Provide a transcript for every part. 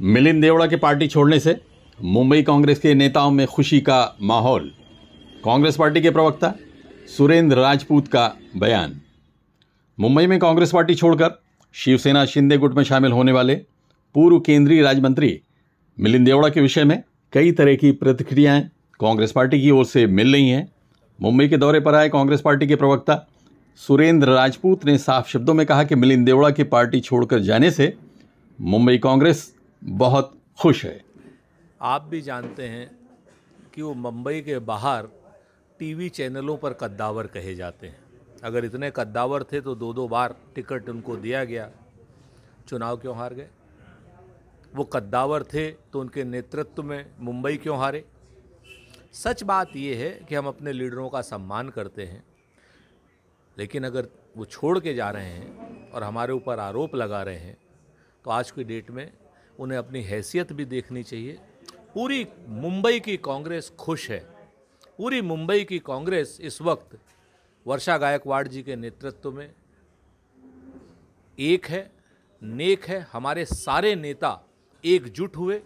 मिलिंद देवड़ा के पार्टी छोड़ने से मुंबई कांग्रेस के नेताओं में खुशी का माहौल कांग्रेस पार्टी के प्रवक्ता सुरेंद्र राजपूत का बयान मुंबई में कांग्रेस पार्टी छोड़कर शिवसेना शिंदे गुट में शामिल होने वाले पूर्व केंद्रीय राज्य मंत्री मिलिंद देवड़ा के विषय में कई तरह की प्रतिक्रियाएं कांग्रेस पार्टी की ओर से मिल रही हैं मुंबई के दौरे पर आए कांग्रेस पार्टी के प्रवक्ता सुरेंद्र राजपूत ने साफ शब्दों में कहा कि मिलिंद देवड़ा की पार्टी छोड़कर जाने से मुंबई कांग्रेस बहुत खुश है आप भी जानते हैं कि वो मुंबई के बाहर टीवी चैनलों पर कद्दावर कहे जाते हैं अगर इतने कद्दावर थे तो दो दो बार टिकट उनको दिया गया चुनाव क्यों हार गए वो कद्दावर थे तो उनके नेतृत्व में मुंबई क्यों हारे सच बात ये है कि हम अपने लीडरों का सम्मान करते हैं लेकिन अगर वो छोड़ के जा रहे हैं और हमारे ऊपर आरोप लगा रहे हैं तो आज की डेट में उन्हें अपनी हैसियत भी देखनी चाहिए पूरी मुंबई की कांग्रेस खुश है पूरी मुंबई की कांग्रेस इस वक्त वर्षा गायकवाड़ जी के नेतृत्व में एक है नेक है हमारे सारे नेता एकजुट हुए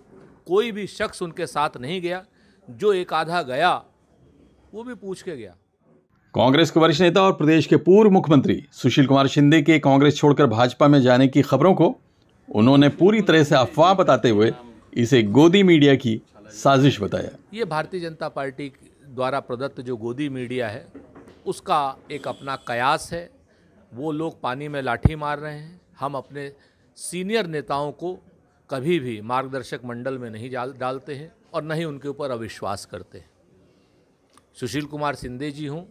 कोई भी शख्स उनके साथ नहीं गया जो एक आधा गया वो भी पूछ के गया कांग्रेस के वरिष्ठ नेता और प्रदेश के पूर्व मुख्यमंत्री सुशील कुमार शिंदे के कांग्रेस छोड़कर भाजपा में जाने की खबरों को उन्होंने पूरी तरह से अफवाह बताते हुए इसे गोदी मीडिया की साजिश बताया ये भारतीय जनता पार्टी द्वारा प्रदत्त जो गोदी मीडिया है उसका एक अपना कयास है वो लोग पानी में लाठी मार रहे हैं हम अपने सीनियर नेताओं को कभी भी मार्गदर्शक मंडल में नहीं डाल डालते हैं और न ही उनके ऊपर अविश्वास करते हैं सुशील कुमार सिंधे जी हूँ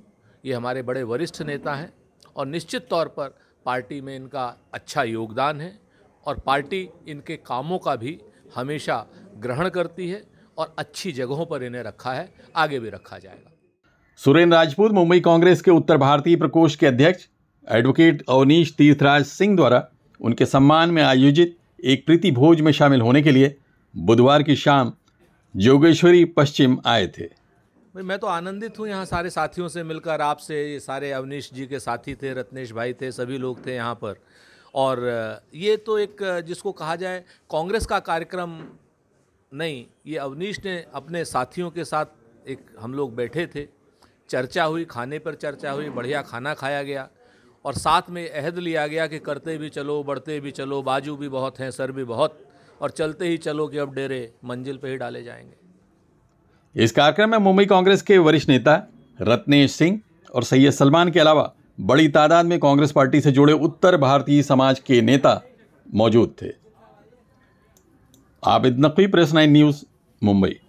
ये हमारे बड़े वरिष्ठ नेता हैं और निश्चित तौर पर पार्टी में इनका अच्छा योगदान है और पार्टी इनके कामों का भी हमेशा ग्रहण करती है और अच्छी जगहों पर इन्हें रखा है आगे भी रखा जाएगा सुरेंद्र राजपूत मुंबई कांग्रेस के उत्तर भारतीय प्रकोष्ठ के अध्यक्ष एडवोकेट अवनीश तीर्थराज सिंह द्वारा उनके सम्मान में आयोजित एक प्रीति भोज में शामिल होने के लिए बुधवार की शाम जोगेश्वरी पश्चिम आए थे मैं तो आनंदित हूँ यहाँ सारे साथियों से मिलकर आपसे ये सारे अवनीश जी के साथी थे रत्नेश भाई थे सभी लोग थे यहाँ पर और ये तो एक जिसको कहा जाए कांग्रेस का कार्यक्रम नहीं ये अवनीश ने अपने साथियों के साथ एक हम लोग बैठे थे चर्चा हुई खाने पर चर्चा हुई बढ़िया खाना खाया गया और साथ में अहद लिया गया कि करते भी चलो बढ़ते भी चलो बाजू भी बहुत हैं सर भी बहुत और चलते ही चलो कि अब डेरे मंजिल पे ही डाले जाएंगे इस कार्यक्रम में मुंबई कांग्रेस के वरिष्ठ नेता रत्नेश सिंह और सैयद सलमान के अलावा बड़ी तादाद में कांग्रेस पार्टी से जुड़े उत्तर भारतीय समाज के नेता मौजूद थे Abid Naqvi press nine news Mumbai